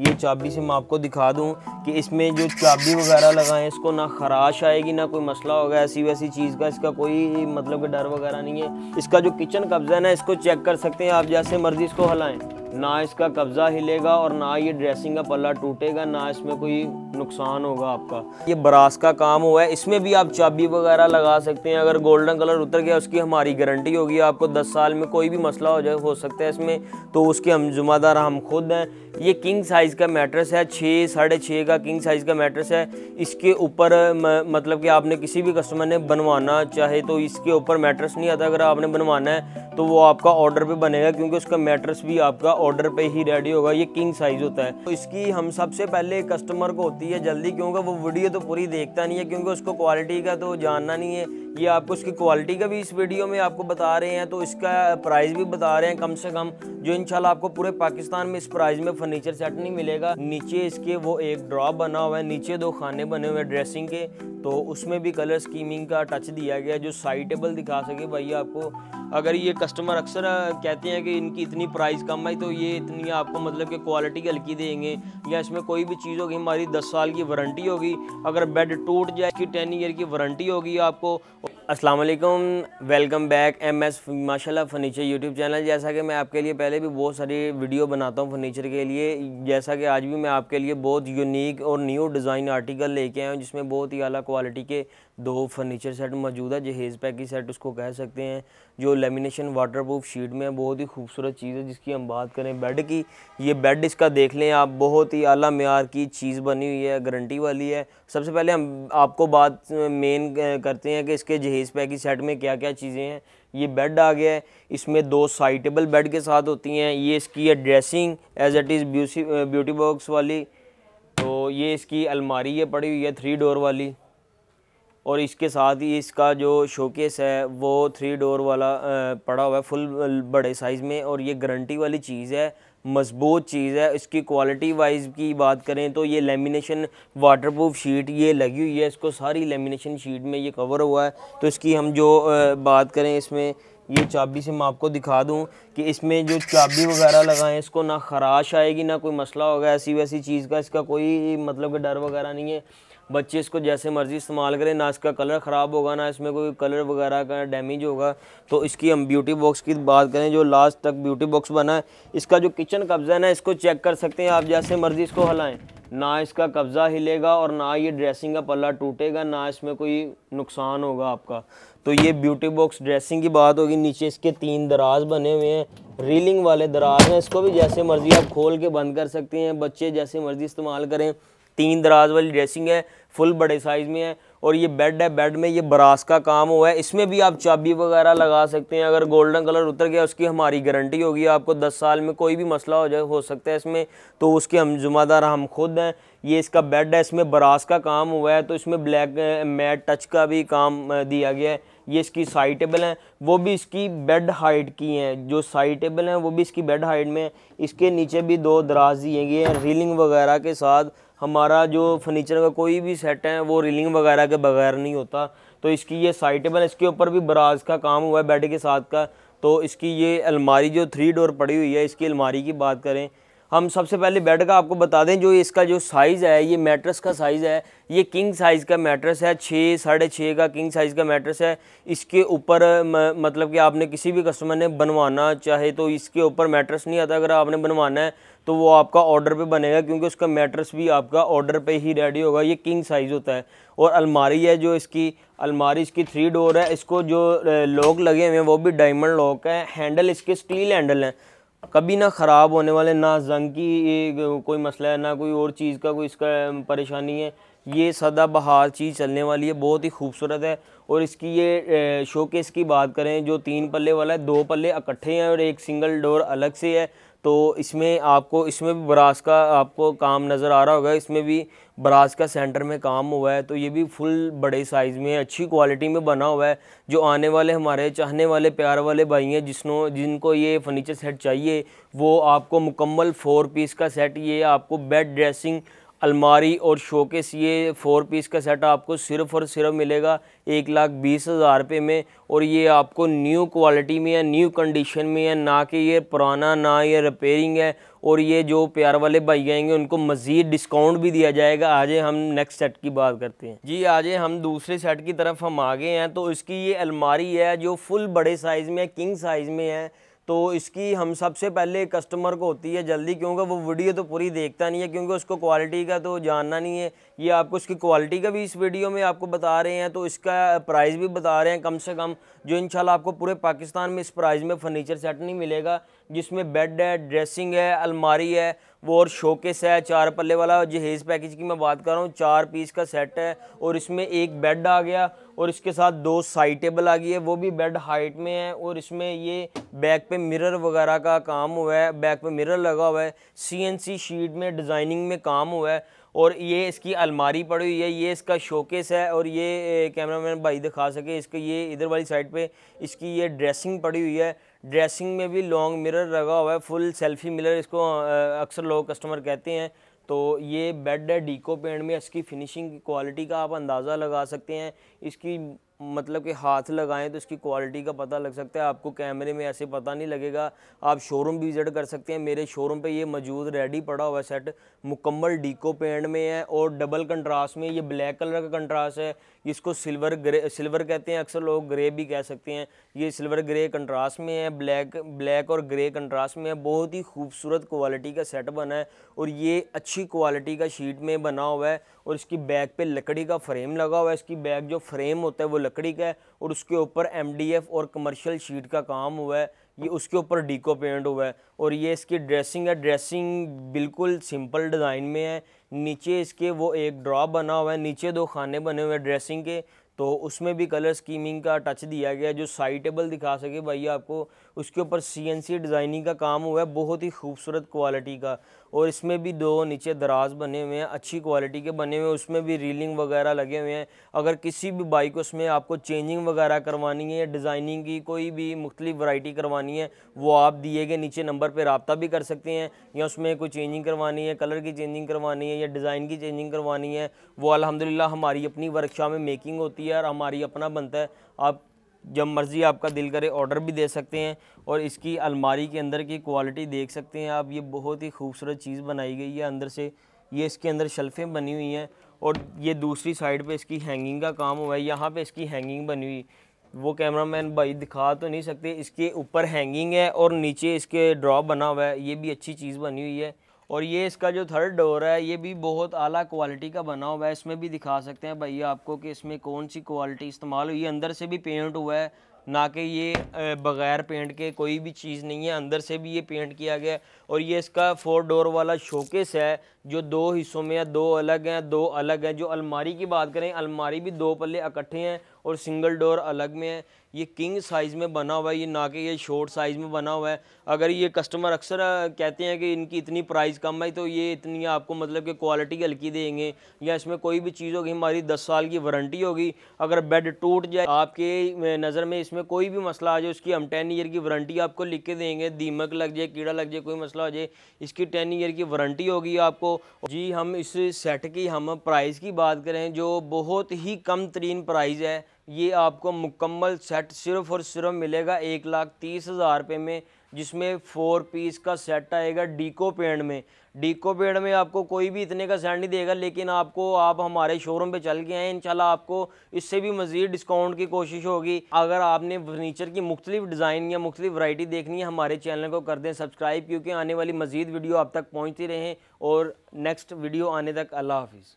ये चाबी से मैं आपको दिखा दूँ कि इसमें जो चाबी वगैरह लगाएं इसको ना खराश आएगी ना कोई मसला होगा ऐसी वैसी चीज़ का इसका कोई मतलब डर वगैरह नहीं है इसका जो किचन कब्ज़ा है ना इसको चेक कर सकते हैं आप जैसे मर्ज़ी इसको हलाएँ ना इसका कब्ज़ा हिलेगा और ना ये ड्रेसिंग का पल्ला टूटेगा ना इसमें कोई नुकसान होगा आपका ये ब्रास का काम हुआ है इसमें भी आप चाबी वगैरह लगा सकते हैं अगर गोल्डन कलर उतर गया उसकी हमारी गारंटी होगी आपको 10 साल में कोई भी मसला हो जाए हो सकता है इसमें तो उसके हम जुम्मेदार हम खुद हैं ये किंग साइज़ का मैट्रेस है छः साढ़े छः का किंग साइज़ का मैट्रेस है इसके ऊपर मतलब कि आपने किसी भी कस्टमर ने बनवाना चाहे तो इसके ऊपर मैट्रेस नहीं आता अगर आपने बनवाना है तो वो आपका ऑर्डर पर बनेगा क्योंकि उसका मैट्रेस भी आपका ऑर्डर पे ही रेडी होगा ये किंग साइज होता है तो इसकी हम सबसे पहले कस्टमर को होती है जल्दी क्योंकि वो वीडियो तो पूरी देखता नहीं है क्योंकि उसको क्वालिटी का तो जानना नहीं है ये आपको इसकी क्वालिटी का भी इस वीडियो में आपको बता रहे हैं तो इसका प्राइस भी बता रहे हैं कम से कम जो इंशाल्लाह आपको पूरे पाकिस्तान में इस प्राइस में फर्नीचर सेट नहीं मिलेगा नीचे इसके वो एक ड्रॉप बना हुआ है नीचे दो खाने बने हुए ड्रेसिंग के तो उसमें भी कलर स्कीमिंग का टच दिया गया जो साइटेबल दिखा सके भाई आपको अगर ये कस्टमर अक्सर कहते हैं कि इनकी इतनी प्राइस कम है तो ये इतनी आपको मतलब कि क्वालिटी की हल्की देंगे या इसमें कोई भी चीज़ होगी हमारी दस साल की वारंटी होगी अगर बेड टूट जाए इसकी टेन ईयर की वारंटी होगी आपको अस्सलाम वालेकुम welcome back M S Masha furniture YouTube channel जैसा कि मैं आपके लिए पहले भी बहुत सारी वीडियो बनाता हूँ फर्नीचर के लिए जैसा कि आज भी मैं आपके लिए बहुत यूनिक और न्यू डिज़ाइन आर्टिकल लेके आया हूँ जिसमें बहुत ही अला क्वालिटी के दो फर्नीचर सेट मौजूद है जहेज़ पैकी सेट उसको कह सकते हैं जो लेमिनेशन वाटर प्रूफ शीट में बहुत ही खूबसूरत चीज़ है जिसकी हम बात करें बेड की ये बेड इसका देख लें आप बहुत ही अला मैार की चीज़ बनी हुई है गारंटी वाली है सबसे पहले हम आपको बात मेन करते हैं कि इसके जहेज़ पैक सेट में क्या क्या चीज़ें हैं ये बेड आ गया है इसमें दो साइटेबल बेड के साथ होती हैं ये इसकी है dressing as it is beauty box वाली तो ये इसकी अलमारी है पड़ी हुई है थ्री डोर वाली और इसके साथ ही इसका जो शोकेस है वो थ्री डोर वाला पड़ा हुआ है फुल बड़े साइज़ में और ये गारंटी वाली चीज़ है मजबूत चीज़ है इसकी क्वालिटी वाइज की बात करें तो ये लेमिनेशन वाटरप्रूफ शीट ये लगी हुई है इसको सारी लेमिनेशन शीट में ये कवर हुआ है तो इसकी हम जो बात करें इसमें ये चाबी से मैं आपको दिखा दूं कि इसमें जो चाबी वगैरह लगाएं इसको ना खराश आएगी ना कोई मसला होगा ऐसी वैसी चीज़ का इसका कोई मतलब कि डर वगैरह नहीं है बच्चे इसको जैसे मर्ज़ी इस्तेमाल करें ना इसका कलर ख़राब होगा ना इसमें कोई कलर वगैरह का डैमेज होगा तो इसकी हम ब्यूटी बॉक्स की बात करें जो लास्ट तक ब्यूटी बॉक्स बना है इसका जो किचन कब्ज़ा है ना इसको चेक कर सकते हैं आप जैसे मर्ज़ी इसको हलाएँ ना इसका कब्ज़ा हिलेगा और ना ये ड्रेसिंग का पल्ला टूटेगा ना इसमें कोई नुकसान होगा आपका तो ये ब्यूटी बॉक्स ड्रेसिंग की बात होगी नीचे इसके तीन दराज बने हुए हैं रीलिंग वाले दराज हैं इसको भी जैसे मर्ज़ी आप खोल के बंद कर सकते हैं बच्चे जैसे मर्ज़ी इस्तेमाल करें तीन दराज वाली ड्रेसिंग है फुल बड़े साइज़ में है और ये बेड है बेड में ये ब्रास का काम हुआ है इसमें भी आप चाबी वगैरह लगा सकते हैं अगर गोल्डन कलर उतर गया उसकी हमारी गारंटी होगी आपको 10 साल में कोई भी मसला हो जाए हो सकता है इसमें तो उसके हम जुम्मेदार हम खुद हैं ये इसका बेड है इसमें बरास का काम हुआ है तो इसमें ब्लैक मैट टच का भी काम दिया गया है ये इसकी साइड टेबल हैं वो भी इसकी बेड हाइट की हैं जो साइड टेबल हैं वो भी इसकी बेड हाइट में है इसके नीचे भी दो दराज दिए गए हैं रीलिंग वगैरह के साथ हमारा जो फर्नीचर का कोई भी सेट है वो रीलिंग वगैरह के बगैर नहीं होता तो इसकी ये साइट टेबल इसके ऊपर भी बराज का काम हुआ है बेड के साथ का तो इसकी ये अलमारी जो थ्री डोर पड़ी हुई है इसकी अलमारी की बात करें हम सबसे पहले बेड का आपको बता दें जो इसका जो साइज़ है ये मैट्रस का साइज़ है ये किंग साइज़ का मैट्रस है छः साढ़े छः का किंग साइज़ का मैट्रस है इसके ऊपर मतलब कि आपने किसी भी कस्टमर ने बनवाना चाहे तो इसके ऊपर मैट्रेस नहीं आता अगर आपने बनवाना है तो वो आपका ऑर्डर पे बनेगा क्योंकि उसका मैट्रस भी आपका ऑर्डर पे ही रेडी होगा ये किंग साइज़ होता है और अलमारी है जो इसकी अलमारी इसकी थ्री डोर है इसको जो लॉक लगे हुए हैं वो भी डायमंड लॉक है हैंडल इसके स्टील हैंडल हैं कभी ना ख़राब होने वाले ना जंग की कोई मसला है ना कोई और चीज़ का कोई इसका परेशानी है ये सदा बहार चीज़ चलने वाली है बहुत ही खूबसूरत है और इसकी ये शोकेस की बात करें जो तीन पल्ले वाला है दो पल्ले इकट्ठे हैं और एक सिंगल डोर अलग से है तो इसमें आपको इसमें भी ब्रास का आपको काम नज़र आ रहा होगा इसमें भी ब्रास का सेंटर में काम हुआ है तो ये भी फुल बड़े साइज़ में अच्छी क्वालिटी में बना हुआ है जो आने वाले हमारे चाहने वाले प्यार वाले भाई हैं जिसनों जिनको ये फर्नीचर सेट चाहिए वो आपको मुकम्मल फ़ोर पीस का सेट ये आपको बेड ड्रेसिंग अलमारी और शोकेस ये फोर पीस का सेट आपको सिर्फ और सिर्फ मिलेगा एक लाख बीस हज़ार रुपये में और ये आपको न्यू क्वालिटी में है न्यू कंडीशन में है ना कि ये पुराना ना ये रिपेयरिंग है और ये जो प्यार वाले भाई आएंगे उनको मज़ीद डिस्काउंट भी दिया जाएगा आज हम नेक्स्ट सेट की बात करते हैं जी आज हम दूसरे सेट की तरफ हम आ गए हैं तो इसकी ये अलमारी है जो फुल बड़े साइज़ में है किंग साइज़ में है तो इसकी हम सबसे पहले कस्टमर को होती है जल्दी क्योंकि वो वीडियो तो पूरी देखता नहीं है क्योंकि उसको क्वालिटी का तो जानना नहीं है ये आपको इसकी क्वालिटी का भी इस वीडियो में आपको बता रहे हैं तो इसका प्राइस भी बता रहे हैं कम से कम जो इंशाल्लाह आपको पूरे पाकिस्तान में इस प्राइस में फर्नीचर सेट नहीं मिलेगा जिसमें बेड है ड्रेसिंग है अलमारी है वो और शोकेस है चार पल्ले वाला जहेज़ पैकेज की मैं बात कर रहा हूँ चार पीस का सेट है और इसमें एक बेड आ गया और इसके साथ दो साइड टेबल आ गई है वो भी बेड हाइट में है और इसमें ये बैक पे मिरर वगैरह का काम हुआ है बैक पे मिरर लगा हुआ है सीएनसी शीट में डिज़ाइनिंग में काम हुआ है और ये इसकी अलमारी पड़ी हुई है ये इसका शोकेस है और ये कैमरा मैन भाई दिखा सके इसके ये इधर वाली साइड पे इसकी ये ड्रेसिंग पड़ी हुई है ड्रेसिंग में भी लॉन्ग मिरर लगा हुआ है फुल सेल्फी मिरर इसको अक्सर लोग कस्टमर कहते हैं तो ये बेड है डीको पेंट में इसकी फिनिशिंग क्वालिटी का आप अंदाज़ा लगा सकते हैं इसकी मतलब कि हाथ लगाएं तो इसकी क्वालिटी का पता लग सकता है आपको कैमरे में ऐसे पता नहीं लगेगा आप शोरूम भी विज़िट कर सकते हैं मेरे शोरूम पे ये मौजूद रेडी पड़ा हुआ सेट मुकम्मल डीको पेंट में है और डबल कंट्रास्ट में ये ब्लैक कलर का कंट्रास्ट है इसको सिल्वर ग्रे सिल्वर कहते हैं अक्सर लोग ग्रे भी कह सकते हैं ये सिल्वर ग्रे कंट्रास्ट में है ब्लैक ब्लैक और ग्रे कंट्रास्ट में है बहुत ही खूबसूरत क्वालिटी का सेट बना है और ये अच्छी क्वालिटी का शीट में बना हुआ है और इसकी बैक पर लकड़ी का फ्रेम लगा हुआ है इसकी बैक जो फ्रेम होता है वो लकड़ी का है और उसके ऊपर एम और कमर्शियल शीट का काम हुआ है ये उसके ऊपर डीको पेंट हुआ है और ये इसकी ड्रेसिंग है ड्रेसिंग बिल्कुल सिंपल डिज़ाइन में है नीचे इसके वो एक ड्रॉ बना हुआ है नीचे दो खाने बने हुए हैं ड्रेसिंग के तो उसमें भी कलर स्कीमिंग का टच दिया गया जो साइटेबल दिखा सके भाई आपको उसके ऊपर सीएनसी डिज़ाइनिंग का काम हुआ है बहुत ही खूबसूरत क्वालिटी का और इसमें भी दो नीचे दराज बने हुए हैं अच्छी क्वालिटी के बने हुए हैं उसमें भी रीलिंग वगैरह लगे हुए हैं अगर किसी भी बाइक को उसमें आपको चेंजिंग वगैरह करवानी है डिज़ाइनिंग की कोई भी मुख्तलिफ वैरायटी करवानी है वो आप दिए गए नीचे नंबर पर रबता भी कर सकते हैं या उसमें कोई चेंजिंग करवानी है कलर की चेंजिंग करवानी है या डिज़ाइन की चेंजिंग करवानी है वो अलहमदिल्ला हमारी अपनी वर्कशॉप में मेकिंग होती है और हमारी अपना बनता है आप जब मर्ज़ी आपका दिल करे ऑर्डर भी दे सकते हैं और इसकी अलमारी के अंदर की क्वालिटी देख सकते हैं आप ये बहुत ही खूबसूरत चीज़ बनाई गई है अंदर से ये इसके अंदर शेल्फें बनी हुई हैं और ये दूसरी साइड पे इसकी हैंगिंग का काम हुआ है यहाँ पे इसकी हैंगिंग बनी हुई वो कैमरामैन भाई दिखा तो नहीं सकते इसके ऊपर हैंगिंग है और नीचे इसके ड्रॉप बना हुआ है ये भी अच्छी चीज़ बनी हुई है और ये इसका जो थर्ड डोर है ये भी बहुत आला क्वालिटी का बना हुआ है इसमें भी दिखा सकते हैं भैया आपको कि इसमें कौन सी क्वालिटी इस्तेमाल हुई है अंदर से भी पेंट हुआ है ना कि ये बग़ैर पेंट के कोई भी चीज़ नहीं है अंदर से भी ये पेंट किया गया और ये इसका फोर डोर वाला शोकेस है जो दो हिस्सों में है दो अलग हैं दो अलग हैं जो अलमारी की बात करें अलमारी भी दो पल्ले इकट्ठे हैं और सिंगल डोर अलग में है ये किंग साइज़ में बना हुआ है ये ना कि ये शॉर्ट साइज़ में बना हुआ है अगर ये कस्टमर अक्सर कहते हैं कि इनकी इतनी प्राइस कम है तो ये इतनी आपको मतलब कि क्वालिटी हल्की देंगे या इसमें कोई भी चीज़ होगी हमारी दस साल की वारंटी होगी अगर बेड टूट जाए आपके नज़र में इसमें कोई भी मसला आ जाए उसकी हम टेन ईयर की वारंटी आपको लिख के देंगे दीमक लग जाए कीड़ा लग जाए कोई मसला हो जाए इसकी टेन ईयर की वारंटी होगी आपको जी हम इस सेट की हम प्राइस की बात करें जो बहुत ही कम तरीन प्राइस है ये आपको मुकम्मल सेट सिर्फ और सिर्फ मिलेगा एक लाख तीस हज़ार रुपये में जिसमें फोर पीस का सेट आएगा डीको पेंट में डीको पेंट में आपको कोई भी इतने का सेट नहीं देगा लेकिन आपको आप हमारे शोरूम पे चल के आएँ इंशाल्लाह आपको इससे भी मज़ीद डिस्काउंट की कोशिश होगी अगर आपने फर्नीचर की मुख्तलिफ डिज़ाइन या मुख्तु वरायटी देखनी है हमारे चैनल को कर दें सब्सक्राइब क्योंकि आने वाली मज़ीद वीडियो आप तक पहुँचती रहें और नेक्स्ट वीडियो आने तक अल्लाह हाफिज़